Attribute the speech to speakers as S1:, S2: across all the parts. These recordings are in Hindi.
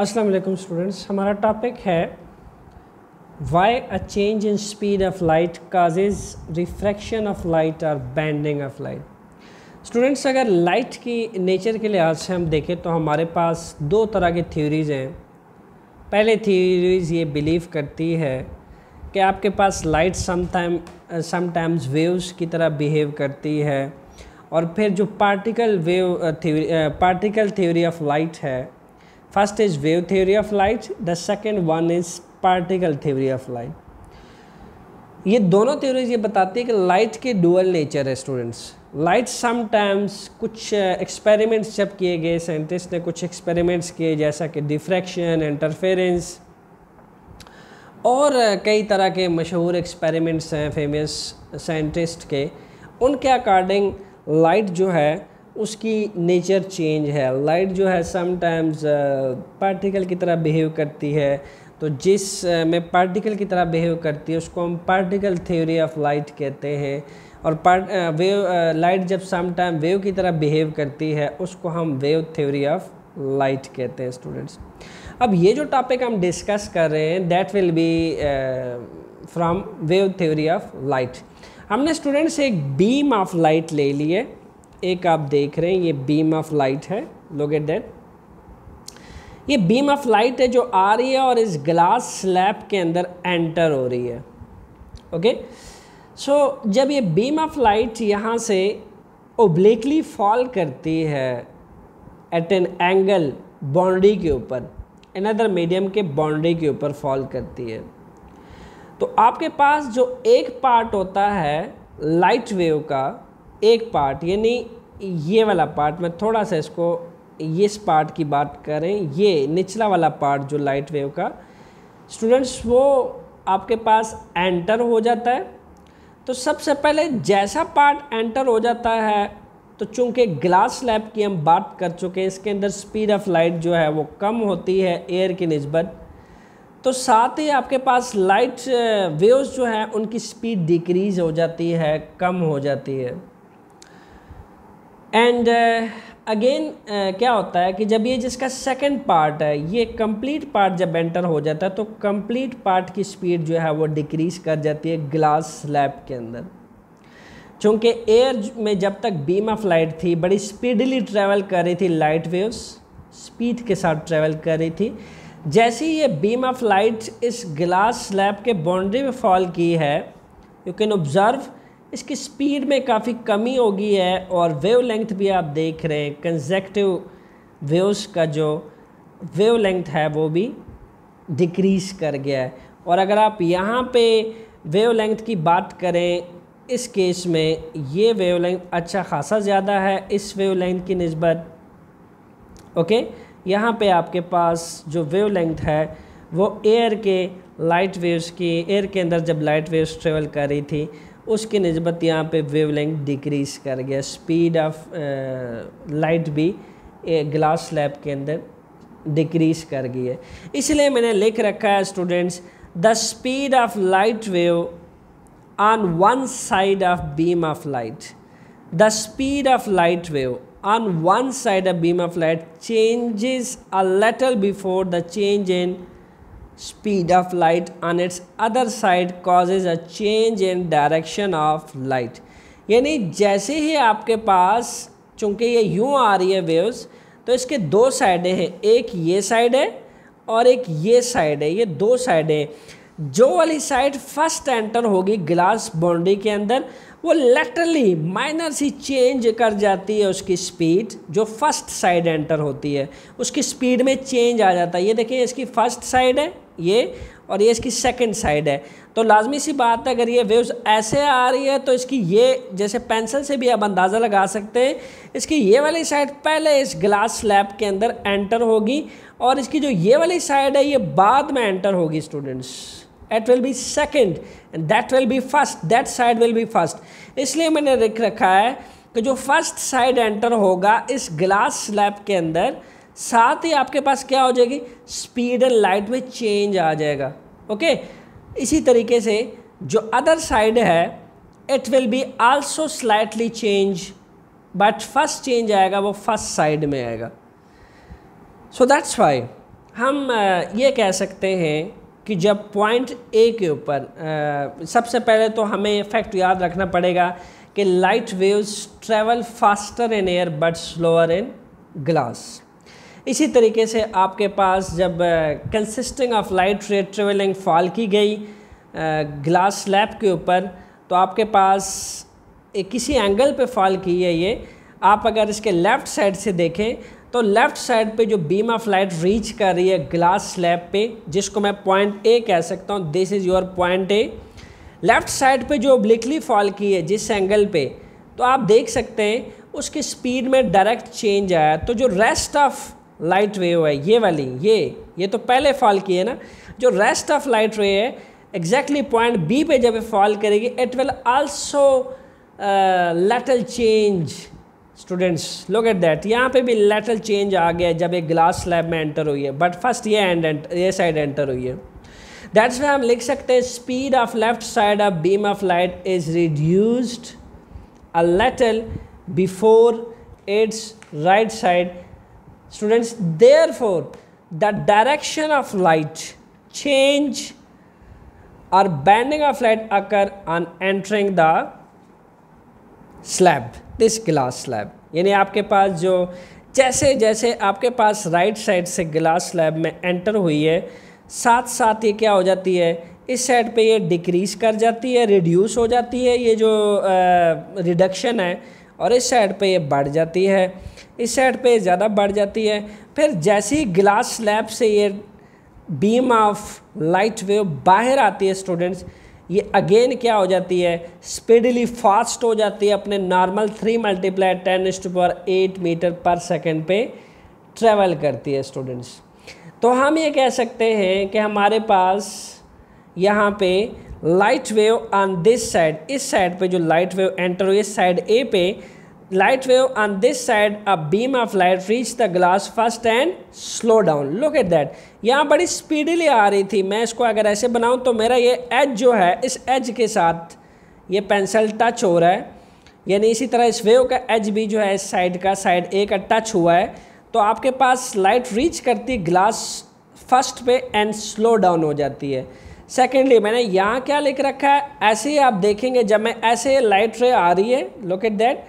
S1: असलम स्टूडेंट्स हमारा टॉपिक है why a change in speed of light causes refraction of light और बैंडिंग ऑफ लाइट स्टूडेंट्स अगर लाइट की नेचर के लिहाज से हम देखें तो हमारे पास दो तरह की थ्योरीज़ हैं पहले थ्योरीज़ ये बिलीव करती है कि आपके पास लाइट समाइम समटाइम्स वेव्स की तरह बिहेव करती है और फिर जो particle wave particle theory of light है first is wave theory of light the second one is particle theory of light ये दोनों थ्योरीज ये बताती है कि लाइट के डुअल नेचर है स्टूडेंट्स लाइट समटाइम्स कुछ एक्सपेरिमेंट्स uh, जब किए गए साइंटिस्ट ने कुछ एक्सपेरिमेंट्स किए जैसा कि डिफ्रैक्शन इंटरफेरेंस और uh, कई तरह के मशहूर एक्सपेरिमेंट्स हैं फेमस साइंटिस्ट के उनके अकॉर्डिंग लाइट जो है उसकी नेचर चेंज है लाइट जो है समटाइम्स पार्टिकल uh, की तरह बिहेव करती है तो जिस uh, में पार्टिकल की तरह uh, बिहेव करती है उसको हम पार्टिकल थ्योरी ऑफ लाइट कहते हैं और पार्ट वेव लाइट जब समटाइम वेव की तरह बिहेव करती है उसको हम वेव थ्योरी ऑफ लाइट कहते हैं स्टूडेंट्स अब ये जो टॉपिक हम डिस्कस कर रहे हैं that will be from wave theory of light हमने स्टूडेंट्स एक बीम ऑफ लाइट ले ली है एक आप देख रहे हैं ये बीम ऑफ लाइट है लोग एट ये बीम ऑफ लाइट है जो आ रही है और इस ग्लास स्लैब के अंदर एंटर हो रही है ओके okay? सो so, जब ये बीम ऑफ लाइट यहाँ से ओब्लिकली फॉल करती है एट एन एंगल बाउंड्री के ऊपर अदर मीडियम के बाउंड्री के ऊपर फॉल करती है तो आपके पास जो एक पार्ट होता है लाइट वेव का एक पार्ट यानी ये वाला पार्ट मैं थोड़ा सा इसको इस पार्ट की बात करें ये निचला वाला पार्ट जो लाइट वेव का स्टूडेंट्स वो आपके पास एंटर हो जाता है तो सबसे पहले जैसा पार्ट एंटर हो जाता है तो चूंकि ग्लास स्लैब की हम बात कर चुके हैं इसके अंदर स्पीड ऑफ लाइट जो है वो कम होती है एयर की नस्बत तो साथ ही आपके पास लाइट वेव्स uh, जो हैं उनकी स्पीड डिक्रीज़ हो जाती है कम हो जाती है एंड अगेन uh, uh, क्या होता है कि जब ये जिसका सेकंड पार्ट है ये कंप्लीट पार्ट जब एंटर हो जाता है तो कंप्लीट पार्ट की स्पीड जो है वो डिक्रीज कर जाती है ग्लास स्लैब के अंदर चूँकि एयर में जब तक बीम ऑफ लाइट थी बड़ी स्पीडली ट्रैवल कर रही थी लाइट वेव्स स्पीड के साथ ट्रैवल कर रही थी जैसे ही ये बीम ऑफ लाइट इस ग्लास स्लैब के बाउंड्री में फॉल की है यू कैन ऑब्ज़र्व इसकी स्पीड में काफ़ी कमी होगी है और वेव लेंथ भी आप देख रहे हैं कंजेक्टिव वेव्स का जो वेव लेंथ है वो भी डिक्रीज कर गया है और अगर आप यहाँ पे वेव लेंथ की बात करें इस केस में ये वेव लेंथ अच्छा खासा ज़्यादा है इस वेव लेंथ की नस्बत ओके यहाँ पे आपके पास जो वेव लेंथ है वो एयर के लाइट वेव्स की एयर के अंदर जब लाइट वेव्स ट्रेवल कर रही थी उसकी नस्बत यहाँ पे वेव लेंथ डिक्रीज कर गया स्पीड ऑफ लाइट भी ग्लास स्लैब के अंदर डिक्रीज कर गई है इसलिए मैंने लिख रखा है students the speed of light wave on one side of beam of light the speed of light wave on one side of beam of light changes a little before the change in speed of light on its other side causes a change in direction of light यानी जैसे ही आपके पास चूँकि ये यूँ आ रही है वेव्स तो इसके दो साइडें हैं एक ये साइड है और एक ये साइड है ये दो साइड है जो वाली साइड फर्स्ट एंटर होगी ग्लास बाउंड्री के अंदर वो लेटरली माइनर सी चेंज कर जाती है उसकी स्पीड जो फर्स्ट साइड एंटर होती है उसकी स्पीड में चेंज आ जाता है ये देखिए इसकी फर्स्ट साइड है ये और ये इसकी सेकंड साइड है तो लाजमी सी बात है अगर ये वेव्स ऐसे आ रही है तो इसकी ये जैसे पेंसिल से भी आप अंदाज़ा लगा सकते हैं इसकी ये वाली साइड पहले इस ग्लास स्लैब के अंदर एंटर होगी और इसकी जो ये वाली साइड है ये बाद में एंटर होगी students it will be second and that will be first that side will be first इसलिए मैंने लिख रखा है कि जो फर्स्ट साइड एंटर होगा इस ग्लास स्लैब के अंदर साथ ही आपके पास क्या हो जाएगी स्पीड एंड लाइट में चेंज आ जाएगा ओके इसी तरीके से जो अदर साइड है it will be also slightly change but first change आएगा वो फर्स्ट साइड में आएगा सो दैट्स वाई हम ये कह सकते हैं कि जब पॉइंट ए के ऊपर सबसे पहले तो हमें फैक्ट याद रखना पड़ेगा कि light waves travel faster in air but slower in glass इसी तरीके से आपके पास जब consisting of light ray travelling fall की गई ग्लास स्लैब के ऊपर तो आपके पास एक किसी एंगल पे फॉल की है ये आप अगर इसके लेफ़्ट साइड से देखें तो लेफ़्ट साइड पे जो बीम ऑफ लाइट रीच कर रही है ग्लास स्लैब पे जिसको मैं पॉइंट ए कह सकता हूँ this is your point A left side पे जो ब्लिकली फॉल की है जिस एंगल पे तो आप देख सकते हैं उसकी स्पीड में डायरेक्ट चेंज आया तो जो रेस्ट ऑफ लाइट वेव है ये वाली ये ये तो पहले फॉल की है ना जो रेस्ट ऑफ लाइट रे है एग्जैक्टली पॉइंट बी पे जब फॉल करेगी it will also little change students look at that यहाँ पे भी लेटल चेंज आ गया जब एक ग्लास स्लैब में एंटर हुई है बट फर्स्ट ये एंड ये साइड एंटर हुई है दैट्स वे हम लिख सकते हैं speed of left side of beam of light is reduced a little before its right side Students, therefore, the direction of light change or bending of light occur on entering the slab, this glass slab. यानी आपके पास जो जैसे जैसे आपके पास राइट साइड से ग्लास स्लैब में एंटर हुई है साथ साथ ये क्या हो जाती है इस साइड पे ये डिक्रीज कर जाती है रिड्यूस हो जाती है ये जो रिडक्शन है और इस साइड पे ये बढ़ जाती है इस साइड पे ज़्यादा बढ़ जाती है फिर जैसे ही ग्लास स्लैब से ये बीम ऑफ लाइट वेव बाहर आती है स्टूडेंट्स ये अगेन क्या हो जाती है स्पीडली फास्ट हो जाती है अपने नॉर्मल थ्री मल्टीप्लाई टेन इस per eight metre per second पे ट्रेवल करती है स्टूडेंट्स तो हम ये कह सकते हैं कि हमारे पास यहाँ पे light wave on this side इस साइड पे जो लाइट वेव एंटर हुई साइड ए पे light wave on this side a beam of light reach the glass first and slow down look at that यहाँ बड़ी स्पीडली आ रही थी मैं इसको अगर ऐसे बनाऊँ तो मेरा ये एज जो है इस एज के साथ ये पेंसिल टच हो रहा है यानी इसी तरह इस वेव का एज भी जो है इस साइड का साइड ए का टच हुआ है तो आपके पास लाइट रीच करती ग्लास फर्स्ट पे एंड स्लो डाउन हो जाती है सेकेंडली मैंने यहाँ क्या लिख रखा है ऐसे ही आप देखेंगे जब मैं ऐसे लाइट रे आ रही है लुक एट दैट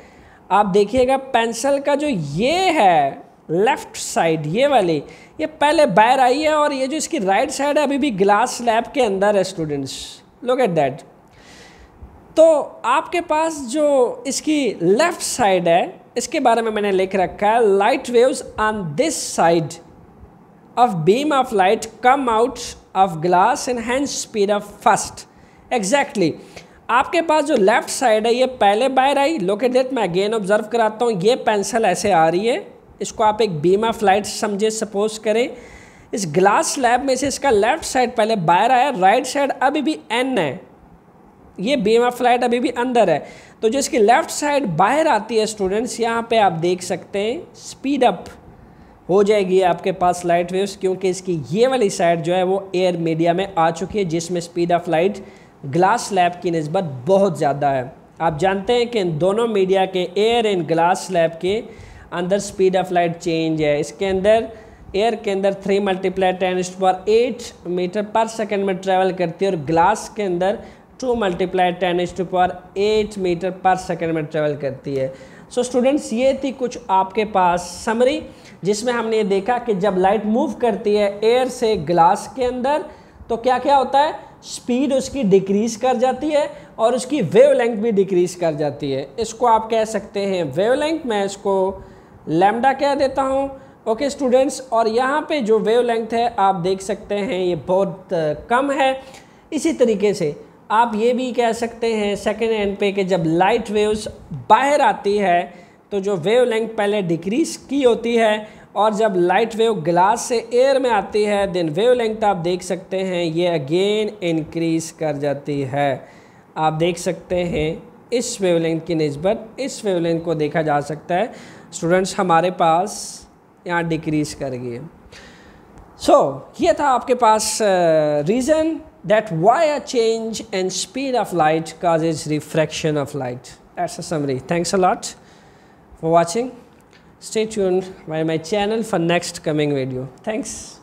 S1: आप देखिएगा पेंसिल का जो ये है लेफ्ट साइड ये वाली ये पहले बाहर आई है और ये जो इसकी राइट साइड है अभी भी ग्लास स्लैब के अंदर है स्टूडेंट्स लुक एट दैट तो आपके पास जो इसकी लेफ्ट साइड है इसके बारे में मैंने लिख रखा है light waves on this side of beam of light come out of glass and hand speed of first exactly आपके पास जो लेफ्ट साइड है ये पहले बाहर आई लोक डेट मैं अगेन ऑब्जर्व कराता हूँ ये पेंसिल ऐसे आ रही है इसको आप एक बीमा फ्लाइट समझे सपोज करें इस ग्लास स्लैब में से इसका लेफ्ट साइड पहले बाहर आया राइट साइड अभी भी एन है ये बीमा फ्लाइट अभी भी अंदर है तो जो इसकी लेफ्ट साइड बाहर आती है स्टूडेंट्स यहाँ पे आप देख सकते हैं स्पीड अप हो जाएगी आपके पास लाइट वेव्स क्योंकि इसकी ये वाली साइड जो है वो एयर मीडिया में आ चुकी है जिसमें speed of light glass slab की नस्बत बहुत ज़्यादा है आप जानते हैं कि इन दोनों मीडिया के एयर एंड ग्लास स्लैब के अंदर स्पीड ऑफ लाइट चेंज है इसके अंदर एयर के अंदर three multiply ten per eight metre per second में ट्रेवल करती है और ग्लास के अंदर two multiply ten per eight metre per second में ट्रेवल करती है सो so, स्टूडेंट्स ये थी कुछ आपके पास समरी जिसमें हमने देखा कि जब लाइट मूव करती है एयर से ग्लास के अंदर तो क्या क्या होता है स्पीड उसकी डिक्रीज कर जाती है और उसकी वेवलेंथ भी डिक्रीज कर जाती है इसको आप कह सकते हैं वेवलेंथ मैं इसको लैम्डा कह देता हूँ ओके स्टूडेंट्स और यहाँ पे जो वेवलेंथ है आप देख सकते हैं ये बहुत कम है इसी तरीके से आप ये भी कह सकते हैं सेकेंड एंड पे कि जब लाइट वेव्स बाहर आती है तो जो वेव लेंथ पहले डिक्रीज की होती है और जब लाइट वेव ग्लास से एयर में आती है देन वेव लेंथ आप देख सकते हैं ये अगेन इंक्रीज कर जाती है आप देख सकते हैं इस वेव लेंथ की नस्बत इस वेव लेंथ को देखा जा सकता है स्टूडेंट्स हमारे पास यहाँ डिक्रीज कर गई सो so, ये था आपके पास reason that why a change in speed of light causes refraction of light. That's a summary. Thanks a lot for watching. Stay tuned by my channel for next coming video. Thanks.